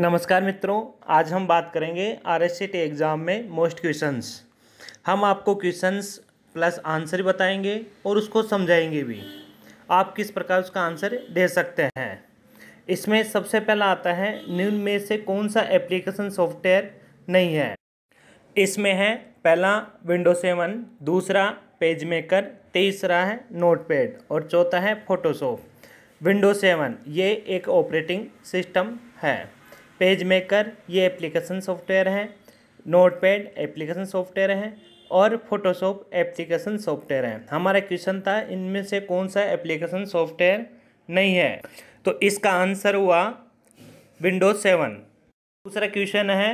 नमस्कार मित्रों आज हम बात करेंगे आर एस एग्ज़ाम में मोस्ट क्वेश्चंस हम आपको क्वेश्चंस प्लस आंसर बताएंगे और उसको समझाएंगे भी आप किस प्रकार उसका आंसर दे सकते हैं इसमें सबसे पहला आता है निम्न में से कौन सा एप्लीकेशन सॉफ्टवेयर नहीं है इसमें है पहला विंडो सेवन दूसरा पेज मेकर तीसरा है नोटपैड और चौथा है फोटोशॉप विंडो सेवन ये एक ऑपरेटिंग सिस्टम है पेज मेकर ये एप्लीकेशन सॉफ्टवेयर हैं नोटपैड एप्लीकेशन सॉफ्टवेयर हैं और फोटोशॉप एप्लीकेशन सॉफ्टवेयर हैं हमारा क्वेश्चन था इनमें से कौन सा एप्लीकेशन सॉफ्टवेयर नहीं है तो इसका आंसर हुआ विंडोज सेवन दूसरा क्वेश्चन है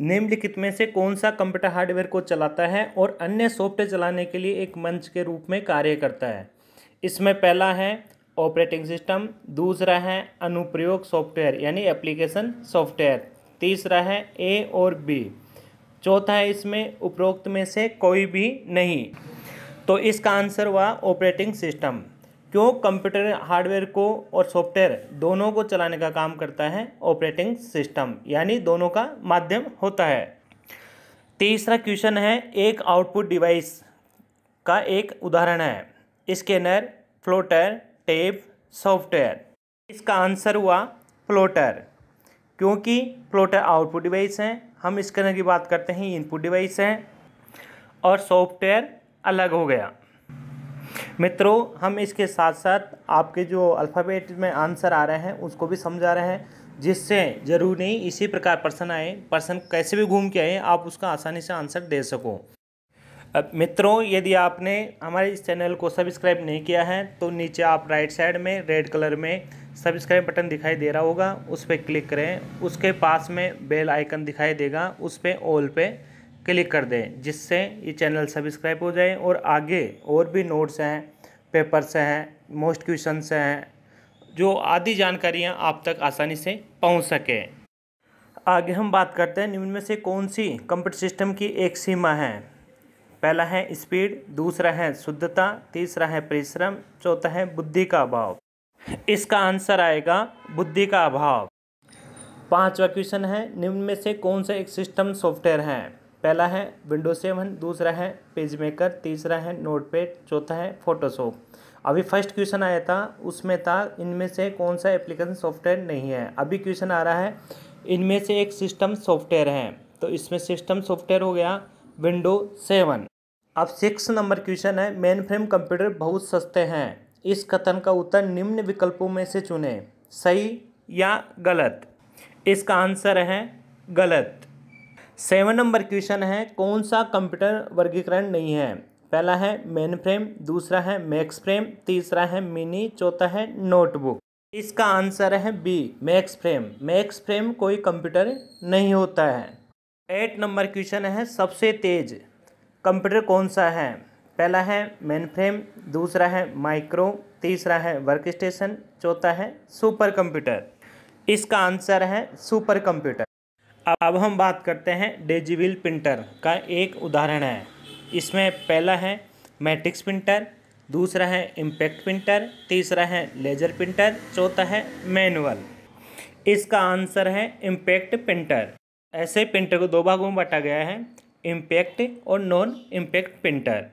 निम्नलिखित में से कौन सा कंप्यूटर हार्डवेयर को चलाता है और अन्य सॉफ्टवेयर चलाने के लिए एक मंच के रूप में कार्य करता है इसमें पहला है ऑपरेटिंग सिस्टम दूसरा है अनुप्रयोग सॉफ्टवेयर यानी एप्लीकेशन सॉफ्टवेयर तीसरा है ए और बी चौथा है इसमें उपरोक्त में से कोई भी नहीं तो इसका आंसर हुआ ऑपरेटिंग सिस्टम क्यों कंप्यूटर हार्डवेयर को और सॉफ्टवेयर दोनों को चलाने का काम करता है ऑपरेटिंग सिस्टम यानी दोनों का माध्यम होता है तीसरा क्वेश्चन है एक आउटपुट डिवाइस का एक उदाहरण है स्कैनर फ्लोटर टेप सॉफ्टवेयर इसका आंसर हुआ प्लोटर क्योंकि प्लोटर आउटपुट डिवाइस है हम स्कैनर की बात करते हैं इनपुट डिवाइस है और सॉफ्टवेयर अलग हो गया मित्रों हम इसके साथ साथ आपके जो अल्फ़ाबेट में आंसर आ रहे हैं उसको भी समझा रहे हैं जिससे ज़रूर नहीं इसी प्रकार पर्सन आए पर्सन कैसे भी घूम के आए आप उसका आसानी से आंसर दे सको अब मित्रों यदि आपने हमारे इस चैनल को सब्सक्राइब नहीं किया है तो नीचे आप राइट साइड में रेड कलर में सब्सक्राइब बटन दिखाई दे रहा होगा उस पर क्लिक करें उसके पास में बेल आइकन दिखाई देगा उस पर ऑल पे क्लिक कर दें जिससे ये चैनल सब्सक्राइब हो जाए और आगे और भी नोट्स हैं पेपर्स हैं मोस्ट क्वेश्चन हैं जो आदि जानकारियाँ आप तक आसानी से पहुँच सकें आगे हम बात करते हैं निम्न में से कौन सी कंप्यूटर सिस्टम की एक सीमा है पहला है स्पीड दूसरा है शुद्धता तीसरा है परिश्रम चौथा है बुद्धि का अभाव इसका आंसर आएगा बुद्धि का अभाव पांचवा क्वेश्चन है निम्न में से कौन सा एक सिस्टम सॉफ्टवेयर है पहला है विंडो सेवन दूसरा है पेजमेकर तीसरा है नोटपैड चौथा है फोटोशॉप अभी फर्स्ट क्वेश्चन आया था उसमें था इनमें से कौन सा एप्लीकेशन सॉफ्टवेयर नहीं है अभी क्वेश्चन आ रहा है इनमें से एक सिस्टम सॉफ्टवेयर है तो इसमें सिस्टम सॉफ्टवेयर हो गया विंडो सेवन अब सिक्स नंबर क्वेश्चन है मेन फ्रेम कंप्यूटर बहुत सस्ते हैं इस कथन का उत्तर निम्न विकल्पों में से चुने सही या गलत इसका आंसर है गलत सेवन नंबर क्वेश्चन है कौन सा कंप्यूटर वर्गीकरण नहीं है पहला है मेन फ्रेम दूसरा है मैक्स फ्रेम तीसरा है मिनी चौथा है नोटबुक इसका आंसर है B max frame max frame कोई कंप्यूटर नहीं होता है एट नंबर क्वेश्चन है सबसे तेज कंप्यूटर कौन सा है पहला है मेन फ्रेम दूसरा है माइक्रो तीसरा है वर्क स्टेशन चौथा है सुपर कंप्यूटर इसका आंसर है सुपर कंप्यूटर अब हम बात करते हैं डेजिविल प्रिंटर का एक उदाहरण है इसमें पहला है मैट्रिक्स प्रिंटर दूसरा है इम्पैक्ट प्रिंटर तीसरा है लेजर प्रिंटर चौथा है मैनुअल इसका आंसर है इम्पैक्ट प्रिंटर ऐसे प्रिंटर को दो भागों में बांटा गया है इम्पैक्ट और नॉन इम्पैक्ट प्रिंटर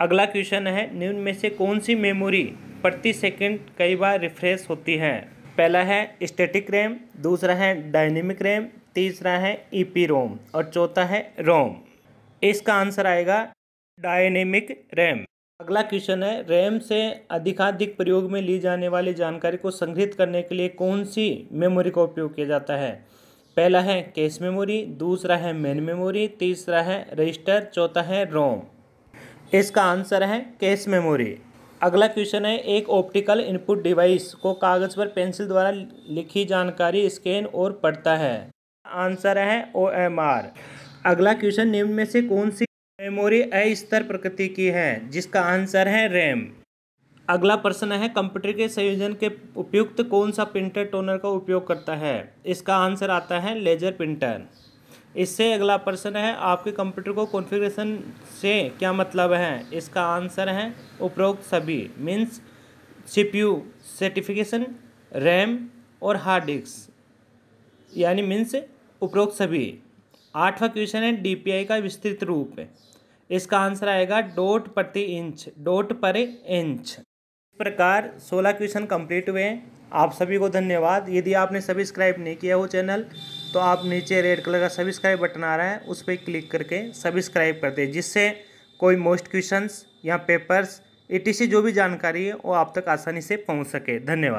अगला क्वेश्चन है निम्न में से कौन सी मेमोरी प्रति सेकंड कई बार रिफ्रेश होती है पहला है स्टैटिक रैम दूसरा है डायनेमिक रैम तीसरा है ईपी e रोम और चौथा है रोम इसका आंसर आएगा डायनेमिक रैम अगला क्वेश्चन है रैम से अधिकाधिक प्रयोग में ली जाने वाली जानकारी को संग्रहित करने के लिए कौन सी मेमोरी का उपयोग किया जाता है पहला है कैश मेमोरी दूसरा है मेन मेमोरी तीसरा है रजिस्टर चौथा है रोम इसका आंसर है कैश मेमोरी अगला क्वेश्चन है एक ऑप्टिकल इनपुट डिवाइस को कागज़ पर पेंसिल द्वारा लिखी जानकारी स्कैन और पढ़ता है आंसर है ओ एम आर अगला क्वेश्चन निम्न में से कौन सी मेमोरी अस्तर प्रकृति की है जिसका आंसर है रैम अगला प्रश्न है कंप्यूटर के संयोजन के उपयुक्त कौन सा प्रिंटर टोनर का उपयोग करता है इसका आंसर आता है लेजर प्रिंटर इससे अगला प्रश्न है आपके कंप्यूटर को कॉन्फ़िगरेशन से क्या मतलब है इसका आंसर है उपरोक्त सभी मीन्स सीपीयू सर्टिफिकेशन रैम और हार्ड डिस्क यानी मीन्स उपरोक्त सभी आठवां क्वेश्चन है डीपीआई का विस्तृत रूप इसका आंसर आएगा डॉट प्रति इंच डॉट पर इंच प्रकार सोलह क्वेश्चन कंप्लीट हुए हैं आप सभी को धन्यवाद यदि आपने सब्सक्राइब नहीं किया हो चैनल तो आप नीचे रेड कलर का सब्सक्राइब बटन आ रहा है उस पर क्लिक करके सब्सक्राइब कर दें जिससे कोई मोस्ट क्वेश्चंस या पेपर्स ए जो भी जानकारी है वो आप तक आसानी से पहुंच सके धन्यवाद